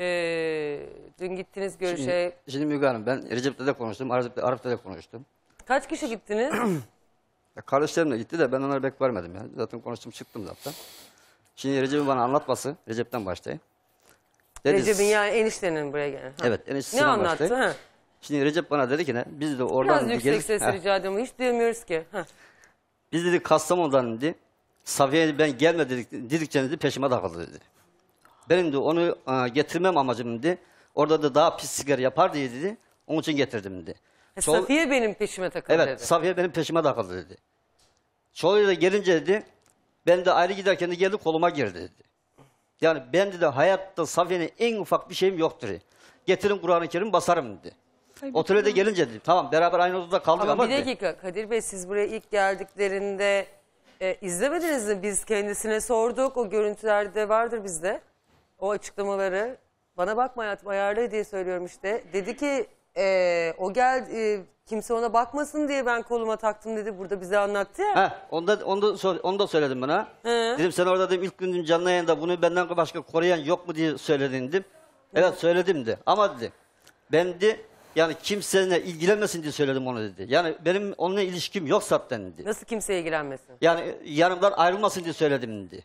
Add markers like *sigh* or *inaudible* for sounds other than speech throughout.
Ee, dün gittiniz görüşe. Şimdi, şimdi Müge Hanım ben Recep'te de konuştum, Arif'te Arap'ta da konuştum. Kaç kişi gittiniz? *clears throat* ya kardeşlerimle gitti de ben onlara bek vermedim yani. Zaten konuştum çıktım zaten. Şimdi Recep'in bana anlatması, Recep'ten başlayayım. Recep'in yani eniştenin buraya gelen. Evet eniştesinden Ne anlattı? Şimdi Recep bana dedi ki ne? Biz de oradan... Biraz yüksek gelip, ses rica ediyorum. Hiç duyamıyoruz ki. Ha. Biz dedi Kastamonu'dan dedi. Safiye ben gelme dedik, dedikçe dedi peşime takıldı dedi. Benim de onu e, getirmem amacım amacımdı. Orada da daha pis sigara yapar diye dedi. Onun için getirdim dedi. E, Çoğu- Safiye benim peşime takıldı evet, dedi. Safiye benim peşime takıldı dedi. da gelince dedi, ben de ayrı giderken de geldi koluma girdi dedi. Yani ben de hayatta Safiye'nin en ufak bir şeyim yoktur. Getirin Kur'an-ı Kerim basarım dedi. Otele de gelince dedi, tamam beraber aynı odada kaldık ama, Ama bir dedi, dakika Kadir Bey siz buraya ilk geldiklerinde e, izlemediniz mi? Biz kendisine sorduk. O görüntülerde vardır bizde o açıklamaları. Bana bakma hayatım ayarlı diye söylüyorum işte. Dedi ki e, o gel e, kimse ona bakmasın diye ben koluma taktım dedi. Burada bize anlattı ya. Ha, onda, onda, onu da söyledim bana. He. Dedim sen orada dedim, ilk gün canlı yayında bunu benden başka koruyan yok mu diye söyledin dedim. Evet söyledim de ama dedi. Ben dedi yani kimseyle ilgilenmesin diye söyledim ona dedi. Yani benim onunla ilişkim yok zaten dedi. Nasıl kimse ilgilenmesin? Yani yanımdan ayrılmasın diye söyledim dedi.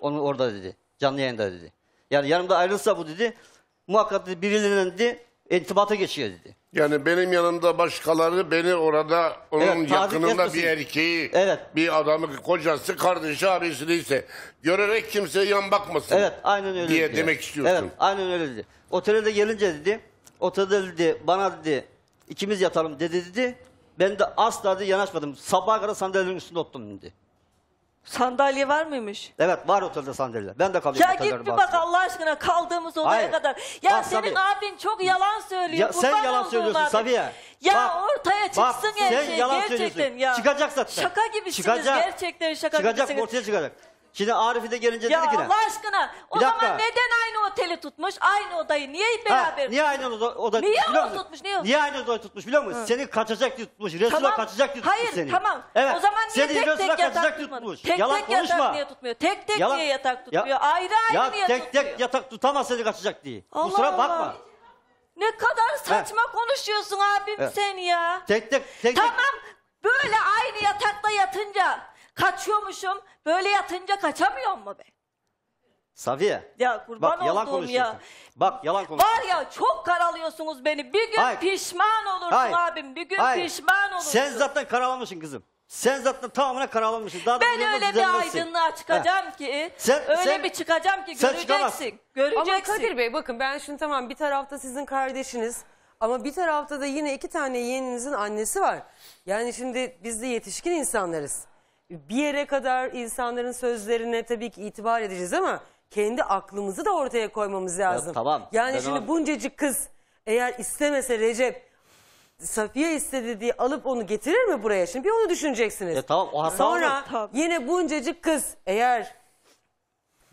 Onu orada dedi. Canlı yayında dedi. Yani yanımda ayrılsa bu dedi. Muhakkak dedi, birilerinin dedi, intibata geçiyor dedi. Yani benim yanımda başkaları beni orada onun Evet, yakınında bir erkeği, Evet. bir adamı, kocası, kardeşi, abisi neyse görerek kimseye yan bakmasın. Evet aynen öyle. diye dedi. demek istiyorsun. Evet aynen öyle dedi. Otele de gelince dedi. Otelde dedi bana dedi ikimiz yatalım dedi dedi. Ben de asla dedi yanaşmadım. Sabaha kadar sandalyenin üstünde oturdum dedi. Sandalye var mıymış? Evet var otelde sandalye. Ben de kalıyorum Ya git bir bak Allah aşkına kaldığımız odaya Hayır. kadar. Ya Bak senin Safiye. abin çok yalan söylüyor. Ya sen yalan söylüyorsun abi. Safiye. Ya Bak, ortaya çıksın bak, her sen şey yalan gerçekten söylüyorsun. ya. Çıkacak zaten. Şaka gibisiniz Çıkacak. gerçekten şaka Çıkacak gibisiniz. ortaya çıkacak. Şimdi Arif'i de gelince Ya dedi ki ne? Allah aşkına o dakika. zaman neden aynı oteli tutmuş? Aynı odayı niye Ha, beraber niye aynı oda, Niye tutmuş tutmuş, niye o- aynı odayı tutmuş biliyor musun? Seni kaçacak diye tutmuş. Resul'a Tamam. kaçacak diye tutmuş Hayır, seni. tamam. Evet. O zaman niye seni tek Resul'a tek yatak kaçacak tutmuş. Tek Yalan tek konuşma. yatak niye tutmuyor? Tek tek Yalan- niye Ya- yatak tutmuyor? ayrı ayrı ya niye tek tutmuyor? tek yatak tutamaz seni kaçacak diye. Allah Kusura bakma. Ne kadar saçma konuşuyorsun abim Evet. sen ya. Tek tek tek tek. Tamam böyle aynı yatakta yatınca Kaçıyormuşum. Böyle yatınca kaçamıyor mu be? Safiye. Ya kurban bak, yalan olduğum ya. Bak yalan konuşuyorsun. Var ya çok karalıyorsunuz beni. Bir gün Hayır. pişman olursun Hayır. abim. Bir gün Hayır. pişman olursun. Sen zaten karalamışsın kızım. Sen zaten tamamına karalamışsın. Daha ben da öyle bir aydınlığa çıkacağım Heh. ki, sen, öyle sen, bir çıkacağım ki göreceksin. Göreceksin. Ama Kadir Bey bakın ben şimdi tamam bir tarafta sizin kardeşiniz ama bir tarafta da yine iki tane yeğeninizin annesi var. Yani şimdi biz de yetişkin insanlarız bir yere kadar insanların sözlerine tabii ki itibar edeceğiz ama kendi aklımızı da ortaya koymamız lazım. Ya, tamam. Yani ben şimdi ona... buncacık kız eğer istemese Recep Safiye istedi diye alıp onu getirir mi buraya? Şimdi bir onu düşüneceksiniz. Ya e tamam o hata Sonra tamam. yine buncacık kız eğer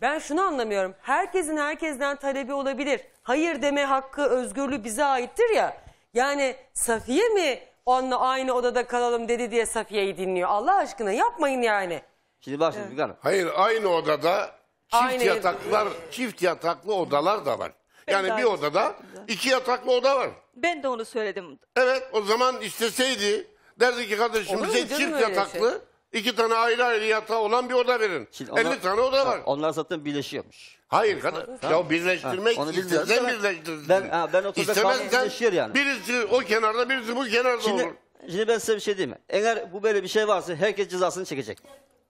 ben şunu anlamıyorum. Herkesin herkesten talebi olabilir. Hayır deme hakkı özgürlüğü bize aittir ya. Yani Safiye mi onunla aynı odada kalalım dedi diye Safiye'yi dinliyor. Allah aşkına yapmayın yani. Şimdi bak şimdi Müge Hayır aynı odada çift Aynı evde. yataklar, çift yataklı odalar da var. Yani daha bir odada iki yataklı oda var. Ben de onu söyledim. Evet o zaman isteseydi derdi ki kardeşim bize çift öyle şey? yataklı İki tane ayrı ayrı yatağı olan bir oda verin. Şimdi 50 onlar- tane oda var. Onlar zaten birleşiyormuş. Hayır kadın. Ya birleştirmek Ha, onu Ben- birleştirsin. ben- ha, ben otobüste yani. Birisi o kenarda birisi bu kenarda olur. Şimdi, şimdi ben size bir şey diyeyim mi? Eğer bu böyle bir şey varsa herkes cezasını çekecek.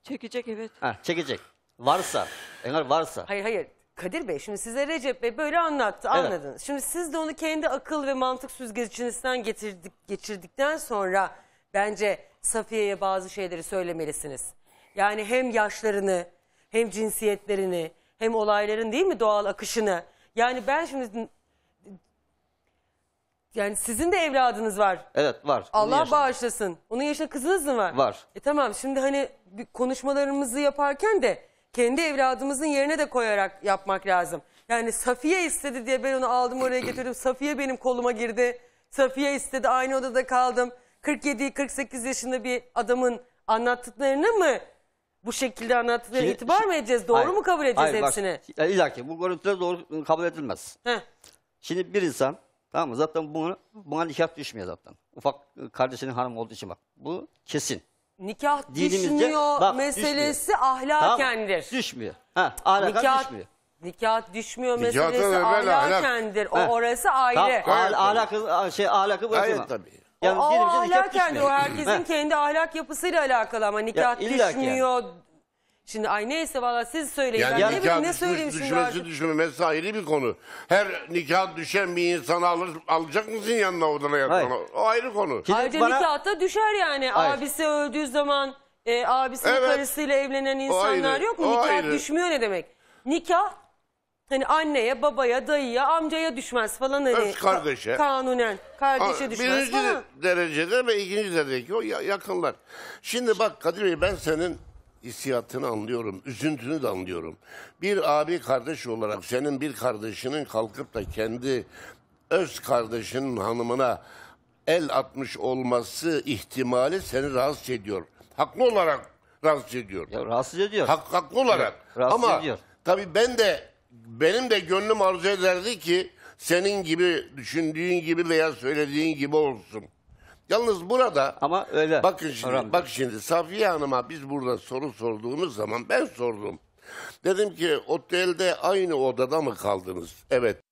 Çekecek evet. Ha, çekecek. Varsa, eğer varsa. Hayır hayır. Kadir Bey şimdi size Recep Bey böyle anlattı Evet. anladınız. Şimdi siz de onu kendi akıl ve mantık süzgecinizden getirdik, geçirdikten sonra bence Safiye'ye bazı şeyleri söylemelisiniz. Yani hem yaşlarını hem cinsiyetlerini hem olayların değil mi doğal akışını. Yani ben şimdi yani sizin de evladınız var. Evet var. Allah yaşında. bağışlasın. Onun yaşında kızınız mı var? Var. E tamam şimdi hani bir konuşmalarımızı yaparken de kendi evladımızın yerine de koyarak yapmak lazım. Yani Safiye istedi diye ben onu aldım oraya getirdim. Safiye benim koluma girdi. Safiye istedi aynı odada kaldım. 47-48 yaşında bir adamın anlattıklarını mı bu şekilde anlattıklarını Şimdi- itibar mı edeceğiz? Doğru Hayır. mu kabul edeceğiz Hayır, hepsini? ya İlla bu görüntüler doğru kabul edilmez. Heh. Şimdi bir insan tamam mı zaten bunu, buna nikah düşmüyor zaten. Ufak kardeşinin hanım olduğu için bak. Bu kesin. Nikah Dinimizde düşünüyor bak, meselesi Tamam mı? ahlakendir. Düşmüyor. Ha, ahlaken Nikah düşmüyor. Nikah düşmüyor meselesi evvel ahlak. ahlakendir. O orası ayrı. Tamam, ahl- Gayet ahlakı, şey, ahlakı Gayet bırakıyor. tabii. Yalnız şey şey o, o gidince nikah ahlaken o herkesin *laughs* kendi ahlak yapısıyla alakalı ama nikah illa ki düşmüyor. Şimdi ay neyse valla siz söyleyin. Yani ben ne nikah bileyim ne düşmüş- söyleyeyim düşmesi artık. düşmemesi ayrı bir konu. Her nikah düşen bir insanı alır, alacak mısın yanına odana yatağına? O ayrı konu. Şimdi Ayrıca bana- nikahta düşer yani. Hayır. Abisi öldüğü zaman e, abisinin Evet. karısıyla evlenen insanlar ayrı, yok mu? Nikah ayrı. düşmüyor ne demek? Nikah hani anneye, babaya, dayıya, amcaya düşmez falan hani. Öz kardeşe. kanunen. Kardeşe Aa, düşmez Birinci falan. derecede ve ikinci derecedeki o yakınlar. Şimdi bak Kadir Bey ben senin hissiyatını anlıyorum, üzüntünü de anlıyorum. Bir abi kardeş olarak senin bir kardeşinin kalkıp da kendi öz kardeşinin hanımına el atmış olması ihtimali seni rahatsız ediyor. Haklı olarak rahatsız ediyor. Ya rahatsız ediyor. Hak, haklı olarak. rahatsız Ama ediyor. tabii ben de benim de gönlüm arzu ederdi ki senin gibi düşündüğün gibi veya söylediğin gibi olsun. Yalnız burada Ama öyle. bakın şimdi Orhan bak şimdi Safiye Hanım'a biz burada soru sorduğumuz zaman ben sordum. Dedim ki otelde aynı odada mı kaldınız? Evet.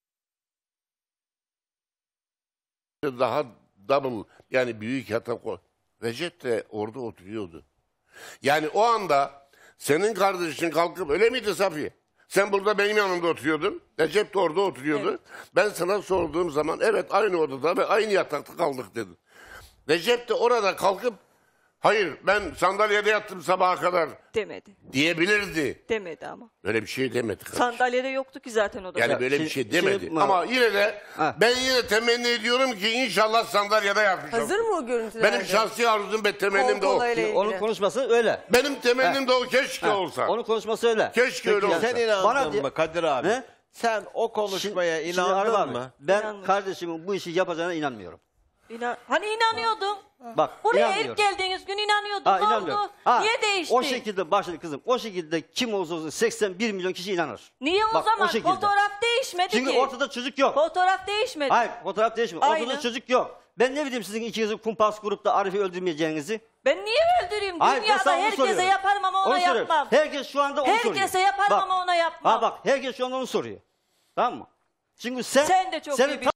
Daha double yani büyük yatak o. Recep de orada oturuyordu. Yani o anda senin kardeşin kalkıp öyle miydi Safiye? Sen burada benim yanımda oturuyordun. Recep de orada oturuyordu. Ben sana sorduğum zaman evet aynı odada ve aynı yatakta kaldık dedin. Recep de orada kalkıp Hayır ben sandalyede yattım sabaha kadar Demedi. diyebilirdi. Demedi ama. Böyle bir şey demedi. kardeşim. Sandalyede yoktu ki zaten odada. Yani böyle bir şey, şey, şey demedi. yapma. Ama yine de Ha. ben yine temenni ediyorum ki inşallah sandalyede yatacağım. Hazır mı o görüntüler? Benim şahsi arzum ve temennim de o. ilgili. Onun konuşması öyle. Benim temennim de o keşke Ha, olsa. Onun konuşması öyle. Keşke öyle olsa. Sen inandın Bana mı Kadir abi? Ne? Sen o konuşmaya Şimdi- şimdi inandın Arvan, mı? Ben İnanmıyorum. kardeşimin bu işi yapacağına inanmıyorum. İnan hani inanıyordum. Bak Buraya ilk geldiğiniz gün inanıyordum. Ha, ne oldu? Ha, Niye değişti? O şekilde başladı kızım. O şekilde kim olursa olsun 81 milyon kişi inanır. Niye o Bak, zaman şekilde. fotoğraf değişmedi Çünkü ki? ortada çocuk yok. Fotoğraf değişmedi. Hayır fotoğraf değişmiyor. Ortada çocuk yok. Ben ne bileyim sizin ikinizin kumpas kurup da Arif'i öldürmeyeceğinizi. Ben niye öldüreyim? Hayır, Dünyada herkese soruyorum. yaparım ama ona yapmam. Herkes şu anda onu soruyor. Herkese yaparım Bak, ama ona yapmam. Ha bak herkes şu anda onu soruyor. Tamam mı? Çünkü sen Sen de çok iyi biliyorsun.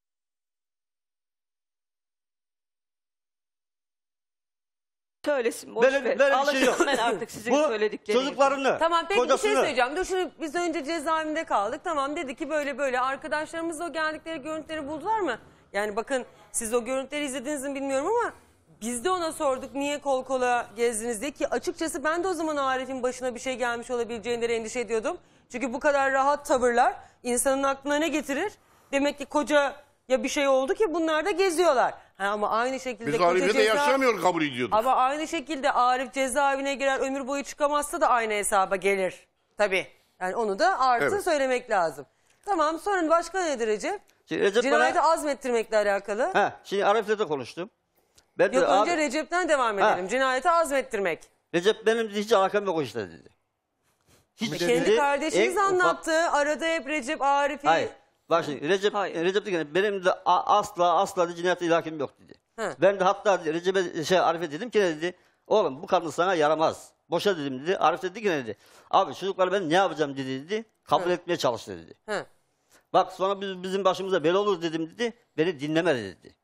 Söylesin boş Böyle- ver. böyle bir şey yok. ben artık sizin Bu söylediklerinizi. çocuklarını, Tamam peki bir şey söyleyeceğim. Dur şimdi biz önce cezaevinde kaldık. Tamam dedi ki böyle böyle arkadaşlarımız o geldikleri görüntüleri buldular mı? Yani bakın siz o görüntüleri izlediniz mi bilmiyorum ama biz de ona sorduk niye kol kola gezdiniz diye ki açıkçası ben de o zaman Arif'in başına bir şey gelmiş olabileceğinden endişe ediyordum. Çünkü bu kadar rahat tavırlar insanın aklına ne getirir? Demek ki koca ya bir şey oldu ki bunlar da geziyorlar ama aynı şekilde Biz Arif'le de yaşamıyor kabul ediyorduk. Ama aynı şekilde Arif cezaevine girer ömür boyu çıkamazsa da aynı hesaba gelir. Tabii. Yani onu da artı Evet. söylemek lazım. Tamam sorun başka nedir Recep? Şimdi Recep Cinayeti bana, azmettirmekle alakalı. ha, şimdi Arif'le de konuştum. Ben Yok de, önce abi, Recep'ten devam Ha. edelim. Cinayeti azmettirmek. Recep benim hiç alakam yok işte dedi. Hiç e, Kendi kardeşiniz en ufak- anlattı. Arada hep Recep Arif'i Bak şimdi Recep, Hayır. E, Recep dedi ki benim de asla asla de cinayete ilhakim yok dedi. Hı. Ben de hatta Recep'e şey Arif'e dedim ki ne dedi? Oğlum bu kadın sana yaramaz. Boşa dedim dedi. Arif dedi ki ne dedi? Abi çocukları ben ne yapacağım dedi dedi. Kabul Hı. etmeye çalıştı dedi. Hı. Bak sonra biz, bizim başımıza bel olur dedim dedi. Beni dinlemedi dedi.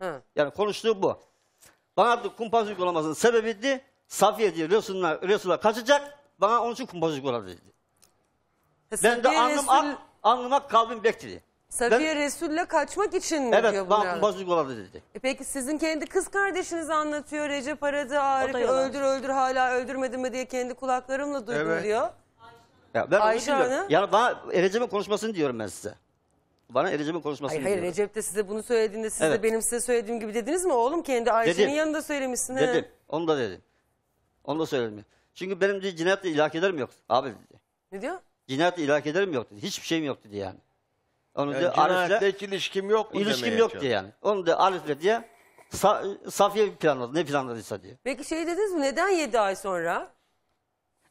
Hı. Yani konuştuğu bu. Bana da kumpas olamazın sebebi de Safiye diye Resul'a, Resul'a kaçacak. Bana onun için kumpas uyguladı dedi. E, ben de Safiye alnım Resul- Anlamak kalbim bekledi. Safiye Resul'le kaçmak için mi diyor Evet bunu? bakın bozuk olabilir dedi. E peki sizin kendi kız kardeşiniz anlatıyor Recep Aradı Arif'i öldür öldür hala öldürmedi mi diye kendi kulaklarımla duydum Evet. diyor. Ya ben Ayşe Hanım. Yani bana Recep'in konuşmasını diyorum ben size. Bana Recep'in konuşmasını Hayır hayır diyorum. Recep de size bunu söylediğinde siz de benim size söylediğim gibi dediniz mi? Oğlum kendi Ayşe'nin Dedim. yanında söylemişsin. he. Dedim. Onu da dedim. Onu da söyledim. Çünkü benim de cinayetle ilakadarım yok. Abi dedi. Ne diyor? Cinayet ilak ederim yoktu. Hiçbir şeyim yoktu diye yani. Onu yani da cinayetle hiç ilişkim yok mu İlişkim yok diye yani. Onu da Arif'le diye Sa Safiye planladı. Ne planladıysa diye. Peki şey dediniz mi neden 7 ay sonra?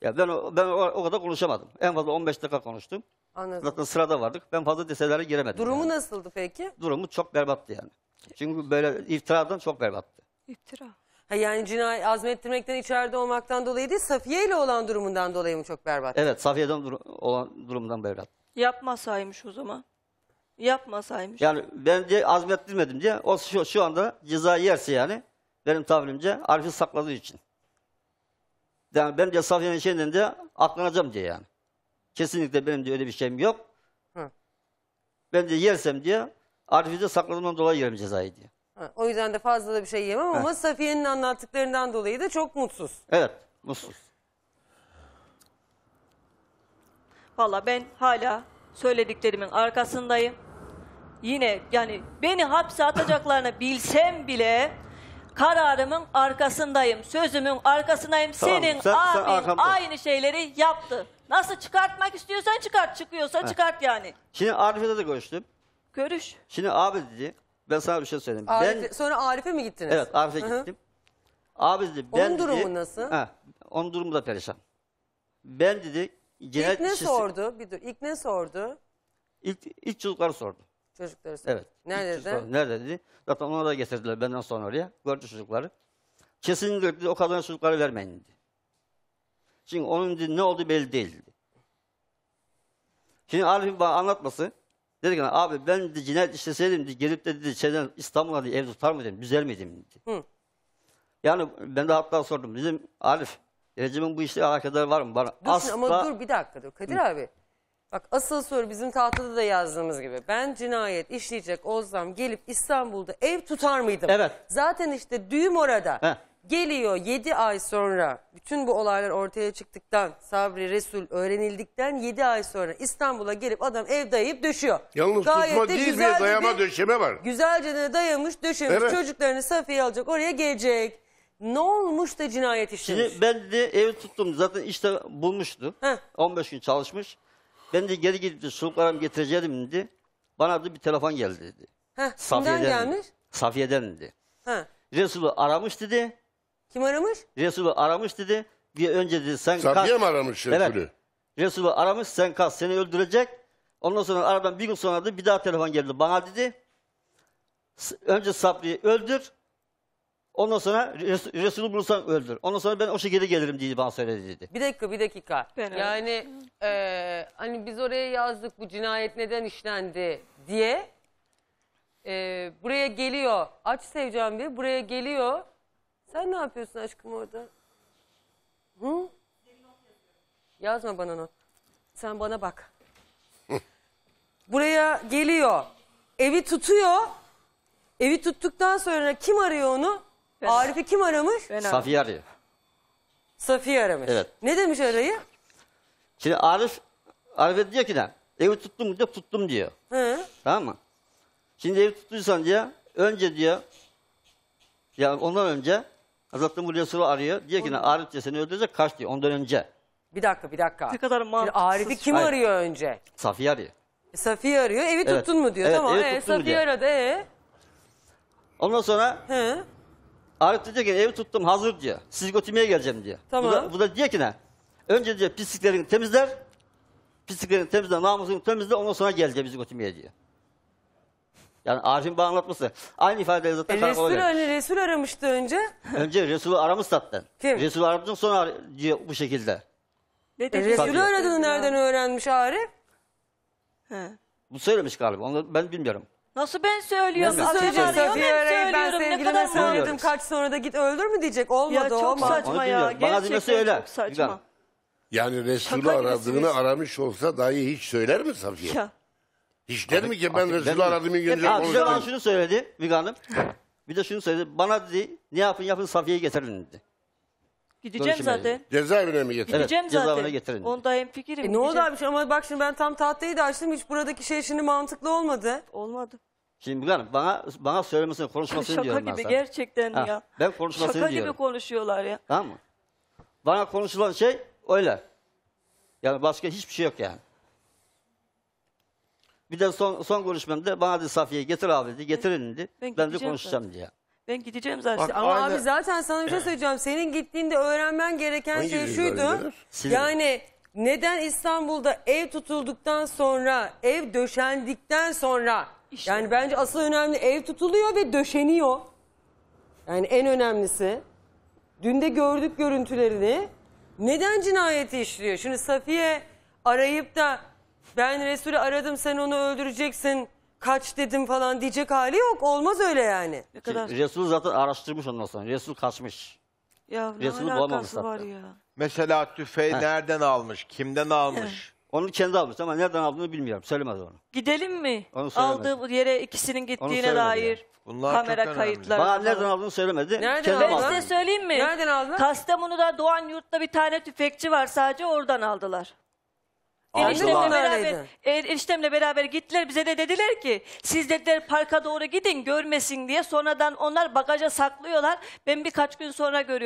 Ya ben ben o, o kadar konuşamadım. En fazla 15 dakika konuştum. Anladım. Zaten sırada vardık. Ben fazla deselere giremedim. Durumu yani. nasıldı peki? Durumu çok berbattı yani. Çünkü böyle iftiradan çok berbattı. İftira. Ha yani cinayet azmettirmekten içeride olmaktan dolayı değil Safiye ile olan durumundan dolayı mı çok berbat? Evet Safiye'den dur- olan durumdan berbat. Yapmasaymış o zaman. Yapmasaymış. Yani ben de azmettirmedim diye o şu, şu anda ceza yerse yani benim tahminimce Arif'i sakladığı için. Yani ben de Safiye'nin şeyinden de aklanacağım diye yani. Kesinlikle benim de öyle bir şeyim yok. Hı. Ben de yersem diye Arif'i de sakladığımdan dolayı yerim cezayı diye. O yüzden de fazla da bir şey yemem ama Safiye'nin anlattıklarından dolayı da çok mutsuz. Evet, mutsuz. Valla ben hala söylediklerimin arkasındayım. Yine yani beni hapse atacaklarını bilsem bile kararımın arkasındayım. Sözümün arkasındayım. Tamam, Senin sen- abin arkamda- aynı şeyleri yaptı. Nasıl çıkartmak istiyorsan çıkart. Çıkıyorsa çıkart yani. Şimdi Arif'le de görüştüm. Görüş. Şimdi abi dedi, ben sana bir şey söyleyeyim. Arif, ben, sonra Arif'e mi gittiniz? Evet Arif'e gittim. Abi dedi ben Onun durumu dedi, nasıl? He, onun durumu da perişan. Ben dedi genel İlk ne kişisi, sordu? Bir dur. İlk ne sordu? İlk, ilk çocukları sordu. Çocukları sordu. Evet. Nerede dedi? Sordu. Nerede dedi? Zaten ona da getirdiler benden sonra oraya. Gördü çocukları. Kesinlikle dedi, o kadına çocukları vermeyin dedi. Çünkü onun dedi, ne oldu belli değildi. Şimdi Arif bana anlatması Dedi ki abi ben dedi, cinayet işleseydim dedi, gelip de dedi şeyden İstanbul'a dedi, ev tutar mıydım, güzel miydim dedi. Hı. Yani ben de hatta sordum. Bizim Arif, Recep'in bu işle alakadar var mı? Bana dur, asla... Ama dur bir dakika dur Kadir Hı. abi. Bak asıl soru bizim tahtada da yazdığımız gibi. Ben cinayet işleyecek olsam gelip İstanbul'da ev tutar mıydım? Evet. Zaten işte düğüm orada. Heh. Geliyor 7 ay sonra bütün bu olaylar ortaya çıktıktan Sabri Resul öğrenildikten 7 ay sonra İstanbul'a gelip adam ev dayayıp döşüyor. Yalnız tutma de değil bir dayama bir- döşeme var. Güzelce de dayamış döşemiş Evet. çocuklarını Safiye alacak oraya gelecek. Ne olmuş da cinayet işlemiş? Şimdi ben de evi tuttum. Zaten işte bulmuştu. Heh. 15 gün çalışmış. Ben de geri gidip de çocuklarımı getireceğim dedi. Bana da bir telefon geldi dedi. Heh, kimden gelmiş? Safiye'den dedi. Ha. Resul'u aramış dedi. Kim aramış? Resulü aramış dedi. Bir önce dedi sen Safiye kalk. mi aramış Evet. Resulü? aramış sen kalk seni öldürecek. Ondan sonra aradan bir gün sonra da bir daha telefon geldi bana dedi. Önce Sabri'yi öldür. Ondan sonra Res- Resulü bulursan öldür. Ondan sonra ben o şekilde gelirim diye bana söyledi dedi. Bir dakika bir dakika. Ben yani eee, hani biz oraya yazdık bu cinayet neden işlendi diye. Eee, buraya geliyor. Aç Sevcan Bey buraya geliyor. Sen ne yapıyorsun aşkım orada? Hı? Yazma bana not. Sen bana bak. *laughs* Buraya geliyor. Evi tutuyor. Evi tuttuktan sonra kim arıyor onu? Arif'i kim aramış? Safiye arıyor. Safiye aramış. Evet. Ne demiş arayı? Şimdi Arif, Arif diyor ki ne? Evi tuttum diyor, tuttum diyor. Hı. Tamam mı? Şimdi evi tuttuysan diyor, önce diyor, Ya ondan önce Hazreti Mulyasır'ı arıyor. Diyor ki ne Arif diyor seni öldürecek kaç diyor ondan önce. Bir dakika bir dakika. Ne kadar Şimdi mantıksız. Arif'i kim Hayır. arıyor önce? Safiye arıyor. E, Safiye arıyor. Evi Evet. tuttun mu diyor. Evet, tamam. evi E, Safiye diyor. aradı. E. Ondan sonra He. Arif diyor ki evi tuttum hazır diyor. Sizi götürmeye geleceğim diyor. Tamam. Bu da, bu da diyor ki ne? Önce diyor pisliklerini temizler. Pisliklerini temizler, namusunu temizler ondan sonra gel diyor diyor. Yani Arif'in bana anlatması. Aynı ifadeleri zaten e, Resul olacak. Hani Resul aramıştı önce. *laughs* Önce Resul'ü aramış zaten. Kim? Resul'ü aramıştın sonra bu şekilde. E, Resul'ü aradığını nereden öğrenmiş Arif? He. Bu söylemiş galiba. Onu ben bilmiyorum. Nasıl ben söylüyorum? Nasıl söyleyeceğim Safiye Aray'ı ben sevgilime söyledim kaç sonra da git öldür mü diyecek. Olmadı ya, çok olmadı. saçma ya. Gerçekten Bana dinle söyle. Çok saçma. Yani Resul'ü aradığını aramış olsa dahi hiç söyler mi Safiye? Ya. Hiç der mi ki ben Artık aradım bir gün Ha, bize bana şunu söyledi Müge Hanım. Bir de şunu söyledi. Bana dedi ne yapın yapın Safiye'yi getirin dedi. Gideceğim zaten. Cezaevine mi getirdin? Gideceğim cezaevine zaten. getirin. Onda en fikirim. E ne oldu abi ama bak şimdi ben tam tahtayı da açtım hiç buradaki şey şimdi mantıklı olmadı. Olmadı. Şimdi bir Hanım bana, bana söylemesini konuşmasını Şaka diyorum ben gibi sana. gerçekten Ha, ya. ben konuşmasını Şaka diyorum. gibi konuşuyorlar ya. Tamam mı? Bana konuşulan şey öyle. Yani başka hiçbir şey yok yani. Bir de son, son konuşmamda bana dedi Safiye getir abi dedi. Getirin dedi. Ben, ben de konuşacağım diye. Ben gideceğim zaten. Bak, Ama aynı- abi zaten sana bir şey *clears throat* söyleyeceğim. Senin gittiğinde öğrenmen gereken Hangi şey bilgiler şuydu. Yani neden İstanbul'da ev tutulduktan sonra, ev döşendikten sonra İşte. yani bence asıl önemli ev tutuluyor ve döşeniyor. Yani en önemlisi. Dün de gördük görüntülerini. Neden cinayeti işliyor? Şimdi Safiye arayıp da ben Resul'ü aradım sen onu öldüreceksin kaç dedim falan diyecek hali yok. Olmaz öyle yani. Ne kadar? Resul zaten araştırmış ondan sonra. Resul kaçmış. Ya ne Resul'ü bulamamış var zaten. ya. Mesela tüfeği Ha. nereden almış? Kimden almış? Onu kendi almış ama nereden aldığını bilmiyorum. Söylemez onu. Gidelim mi? Onu Aldığı yere ikisinin gittiğine söylemedi dair Bunlar kamera kayıtları. Bana nereden aldığını söylemedi. Nereden Kendim Ben size söyleyeyim mi? Nereden aldın? Kastamonu'da Doğan Yurt'ta bir tane tüfekçi var. Sadece oradan aldılar. Eniştemle beraber, Öyleydi. beraber gittiler bize de dediler ki siz dediler parka doğru gidin görmesin diye sonradan onlar bagaja saklıyorlar. Ben birkaç gün sonra görüyorum.